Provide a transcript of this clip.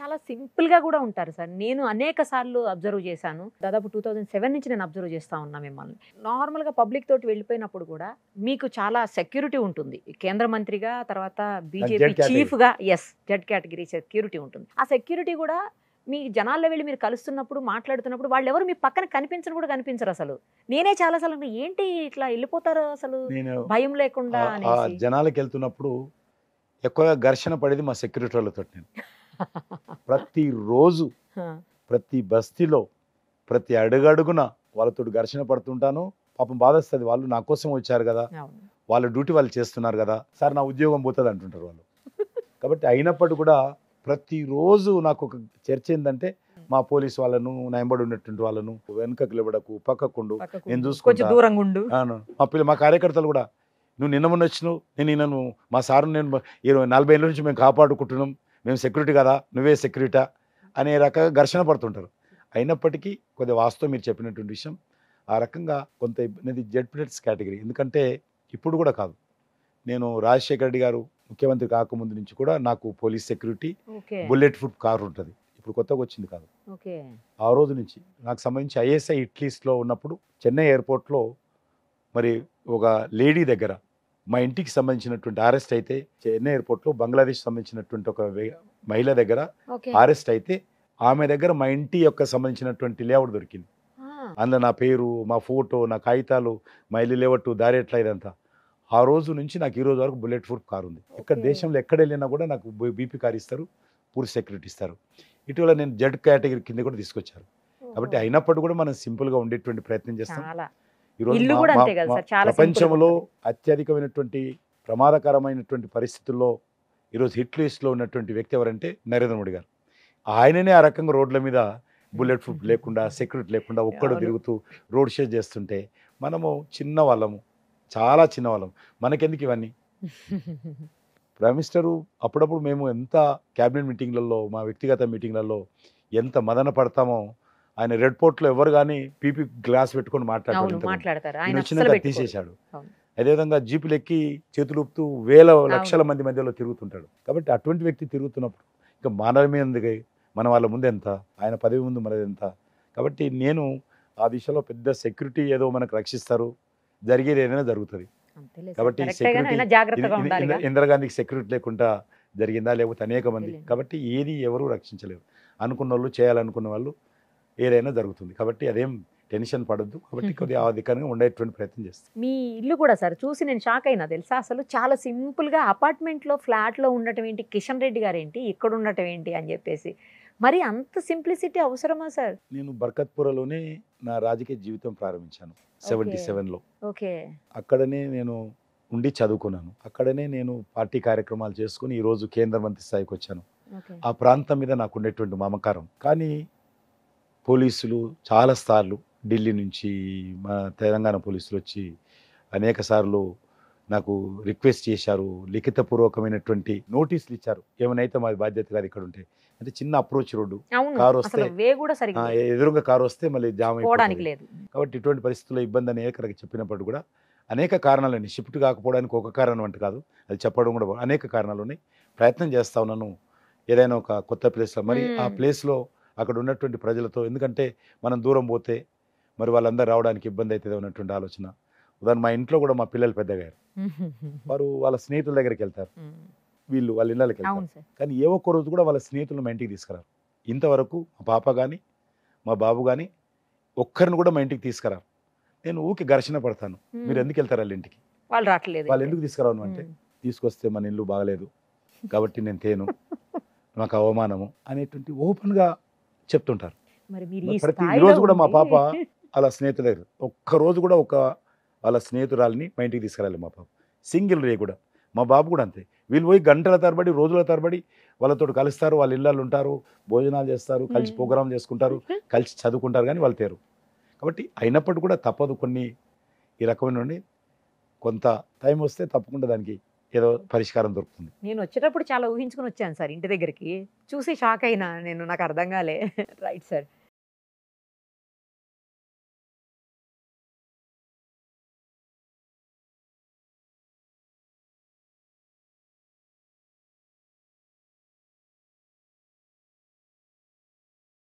చాలా సింపుల్గా కూడా ఉంటారు సార్ నేను అనేక సార్లు అబ్జర్వ్ చేశాను దాదాపు టూ థౌజండ్ సెవెన్ నుంచి నేను అబ్జర్వ్ చేస్తూ ఉన్నా మిమ్మల్ని నార్మల్గా పబ్లిక్ తోటి వెళ్ళిపోయినప్పుడు కూడా మీకు చాలా సెక్యూరిటీ ఉంటుంది కేంద్ర మంత్రిగా తర్వాత బీజేపీ చీఫ్గా ఎస్ జడ్ కేటగిరీ సెక్యూరిటీ ఉంటుంది ఆ సెక్యూరిటీ కూడా మీ జనాల్లో వెళ్ళి మీరు కలుస్తున్నప్పుడు మాట్లాడుతున్నప్పుడు వాళ్ళు ఎవరు మీ పక్కన కనిపించరు కూడా కనిపించరు అసలు నేనే చాలా సార్లు ఏంటి ఇట్లా వెళ్ళిపోతారు అసలు భయం లేకుండా జనాలకు వెళ్తున్నప్పుడు ఎక్కువగా ఘర్షణ పడేది మా సెక్యూరిటీ వాళ్ళతో నేను ప్రతిరోజు ప్రతి బస్తీలో ప్రతి అడుగడుగున వాళ్ళతో ఘర్షణ పడుతుంటాను పాపం బాధస్తుంది వాళ్ళు నా కోసం వచ్చారు కదా వాళ్ళ డ్యూటీ వాళ్ళు చేస్తున్నారు కదా సార్ నా ఉద్యోగం పోతుంది అంటుంటారు వాళ్ళు కాబట్టి అయినప్పటికీ కూడా ప్రతిరోజు నాకు ఒక చర్చ ఏంటంటే మా పోలీస్ వాళ్ళను నయంబడి ఉన్నటువంటి వాళ్ళను వెనుకకు లేబడకు పక్కకుండు నేను చూసుకుంటూ మా పిల్ల మా కార్యకర్తలు కూడా నువ్వు నిన్న మొన్న వచ్చినావు నేను నిన్ను మా సార్ నేను ఇరవై నలభై ఏళ్ళ నుంచి మేము కాపాడుకుంటున్నాం మేము సెక్యూరిటీ కదా నువ్వే సెక్యూరిటా అనే రకంగా ఘర్షణ పడుతుంటారు అయినప్పటికీ కొద్ది వాస్తవం మీరు చెప్పినటువంటి విషయం ఆ రకంగా కొంత ఇబ్బంది జెడ్ కేటగిరీ ఎందుకంటే ఇప్పుడు కూడా కాదు నేను రాజశేఖర రెడ్డి గారు ముఖ్యమంత్రి కాకముందు నుంచి కూడా నాకు పోలీస్ సెక్యూరిటీ బుల్లెట్ ఫుడ్ కారు ఉంటుంది ఇప్పుడు కొత్తగా వచ్చింది కాదు ఆ రోజు నుంచి నాకు సంబంధించి ఐఎస్ఐ ఇట్లీస్లో ఉన్నప్పుడు చెన్నై ఎయిర్పోర్ట్లో మరి ఒక లేడీ దగ్గర మా ఇంటికి సంబంధించినటువంటి అరెస్ట్ అయితే చెన్నై ఎయిర్పోర్ట్లో బంగ్లాదేశ్ సంబంధించినటువంటి ఒక మహిళ దగ్గర అరెస్ట్ అయితే ఆమె దగ్గర మా ఇంటి యొక్క సంబంధించినటువంటి లేఅవుట్ దొరికింది అందులో నా పేరు మా ఫోటో నా కాగితాలు మా ఇల్లు లేవట్టు దారి ఎట్లా ఇదంతా ఆ రోజు నుంచి నాకు ఈ రోజు వరకు బుల్లెట్ ప్రూఫ్ కారు ఉంది ఎక్కడ దేశంలో ఎక్కడ వెళ్ళినా కూడా నాకు బీపీ కార్ ఇస్తారు పూర్తి సెక్యూరిటీ ఇస్తారు ఇటీవల నేను జడ్ కేటగిరీ కింద కూడా తీసుకొచ్చారు కాబట్టి అయినప్పటికీ కూడా మనం సింపుల్గా ఉండేటువంటి ప్రయత్నం చేస్తాం ఇల్లు కూడా అంతే కదా సార్ చాలా ప్రపంచంలో అత్యధికమైనటువంటి ప్రమాదకరమైనటువంటి పరిస్థితుల్లో ఈరోజు హిట్ లిస్ట్లో ఉన్నటువంటి వ్యక్తి ఎవరంటే నరేంద్ర మోడీ గారు ఆయననే ఆ రకంగా రోడ్ల మీద బుల్లెట్ ప్రూఫ్ లేకుండా సెక్యూరిటీ లేకుండా ఒక్కడు తిరుగుతూ రోడ్ షో చేస్తుంటే మనము చిన్న వాళ్ళము చాలా చిన్న వాళ్ళము మనకెందుకు ఇవన్నీ ప్రైమ్ మినిస్టరు అప్పుడప్పుడు మేము ఎంత క్యాబినెట్ మీటింగ్లలో మా వ్యక్తిగత మీటింగ్లలో ఎంత మదన పడతామో ఆయన రెడ్ పోర్ట్లో ఎవరు కానీ పీపీ గ్లాస్ పెట్టుకొని మాట్లాడతారు తీసేశాడు అదేవిధంగా జీపులు ఎక్కి చేతులు ఊపుతూ వేల లక్షల మంది మధ్యలో తిరుగుతుంటాడు కాబట్టి అటువంటి వ్యక్తి తిరుగుతున్నప్పుడు ఇంకా మన మీద మన వాళ్ళ ముందు ఎంత ఆయన పదవి ముందు మనది ఎంత కాబట్టి నేను ఆ దిశలో పెద్ద సెక్యూరిటీ ఏదో మనకు రక్షిస్తారు జరిగేది ఏదైనా జరుగుతుంది కాబట్టి సెక్యూరిటీ ఇందిరాగాంధీకి సెక్యూరిటీ లేకుండా జరిగిందా లేకపోతే అనేక మంది కాబట్టి ఏది ఎవరు రక్షించలేరు అనుకున్న వాళ్ళు చేయాలనుకున్న వాళ్ళు ఏదైనా జరుగుతుంది కాబట్టి అదేం టెన్షన్ పడద్దు కాబట్టి కొద్దిగా అధికారంగా ఉండేటువంటి ప్రయత్నం చేస్తాం మీ ఇల్లు కూడా సార్ చూసి నేను షాక్ అయినా తెలుసా అసలు చాలా సింపుల్గా అపార్ట్మెంట్లో ఫ్లాట్లో ఉండటం ఏంటి కిషన్ రెడ్డి గారు ఏంటి ఇక్కడ ఉండటం ఏంటి అని చెప్పేసి మరి అంత సింప్లిసిటీ అవసరమా సార్ నేను బర్కత్పురలోనే నా రాజకీయ జీవితం ప్రారంభించాను సెవెంటీ సెవెన్లో ఓకే అక్కడనే నేను ఉండి చదువుకున్నాను అక్కడనే నేను పార్టీ కార్యక్రమాలు చేసుకుని ఈరోజు కేంద్ర మంత్రి స్థాయికి వచ్చాను ఆ ప్రాంతం మీద నాకు ఉండేటువంటి మమకారం కానీ పోలీసులు చాలాసార్లు ఢిల్లీ నుంచి మన తెలంగాణ పోలీసులు వచ్చి అనేక సార్లు నాకు రిక్వెస్ట్ చేశారు లిఖితపూర్వకమైనటువంటి నోటీసులు ఇచ్చారు ఏమైనా మాది బాధ్యత కాదు ఇక్కడ ఉంటే అంటే చిన్న అప్రోచ్ రోడ్డు కారు వస్తే ఎదురుగా కారు వస్తే మళ్ళీ జామ్ అయిపోవడానికి కాబట్టి ఇటువంటి పరిస్థితుల్లో ఇబ్బంది అనేక చెప్పినప్పుడు కూడా అనేక కారణాలని షిఫ్ట్ కాకపోవడానికి ఒక కారణం అంటే కాదు అది చెప్పడం కూడా అనేక కారణాలు ఉన్నాయి ప్రయత్నం చేస్తా ఉన్నాను ఏదైనా ఒక కొత్త ప్లేస్లో మరి ఆ ప్లేస్లో అక్కడ ఉన్నటువంటి ప్రజలతో ఎందుకంటే మనం దూరం పోతే మరి వాళ్ళందరూ రావడానికి ఇబ్బంది అవుతుంది ఉన్నటువంటి ఆలోచన ఉదాహరణ మా ఇంట్లో కూడా మా పిల్లలు పెద్దగారు వారు వాళ్ళ స్నేహితుల దగ్గరికి వెళ్తారు వీళ్ళు వాళ్ళ ఇళ్ళకి వెళ్తారు కానీ ఏ ఒక్క రోజు కూడా వాళ్ళ స్నేహితులను మా ఇంటికి తీసుకురారు ఇంతవరకు మా పాప కానీ మా బాబు కానీ ఒక్కరిని కూడా మా ఇంటికి తీసుకురారు నేను ఊకి ఘర్షణ పడతాను మీరు ఎందుకు వెళ్తారు వాళ్ళ ఇంటికి వాళ్ళు రావట్లేదు వాళ్ళు ఎందుకు తీసుకురావను అంటే తీసుకొస్తే మన ఇల్లు బాగలేదు కాబట్టి నేను తేను నాకు అవమానము అనేటువంటి ఓపెన్గా చెప్తుంటారు ప్రతి ఈరోజు కూడా మా పాప అలా స్నేహితులేరు ఒక్కరోజు కూడా ఒక వాళ్ళ స్నేహితురాలని మా ఇంటికి తీసుకురాలి మా పాప సింగిల్ రే కూడా మా బాబు కూడా అంతే వీళ్ళు పోయి గంటల తరబడి రోజుల తరబడి వాళ్ళతో కలుస్తారు వాళ్ళ ఇళ్ళు ఉంటారు భోజనాలు చేస్తారు కలిసి ప్రోగ్రాం చేసుకుంటారు కలిసి చదువుకుంటారు కానీ వాళ్ళు తేరు కాబట్టి అయినప్పటికీ కూడా తప్పదు కొన్ని ఈ రకమైన కొంత టైం వస్తే తప్పకుండా దానికి ఏదో పరిష్కారం దొరుకుతుంది నేను వచ్చేటప్పుడు చాలా ఊహించుకుని వచ్చాను సార్ ఇంటి దగ్గరికి చూసి షాక్ అయినా నేను నాకు అర్థం కాలే రైట్ సార్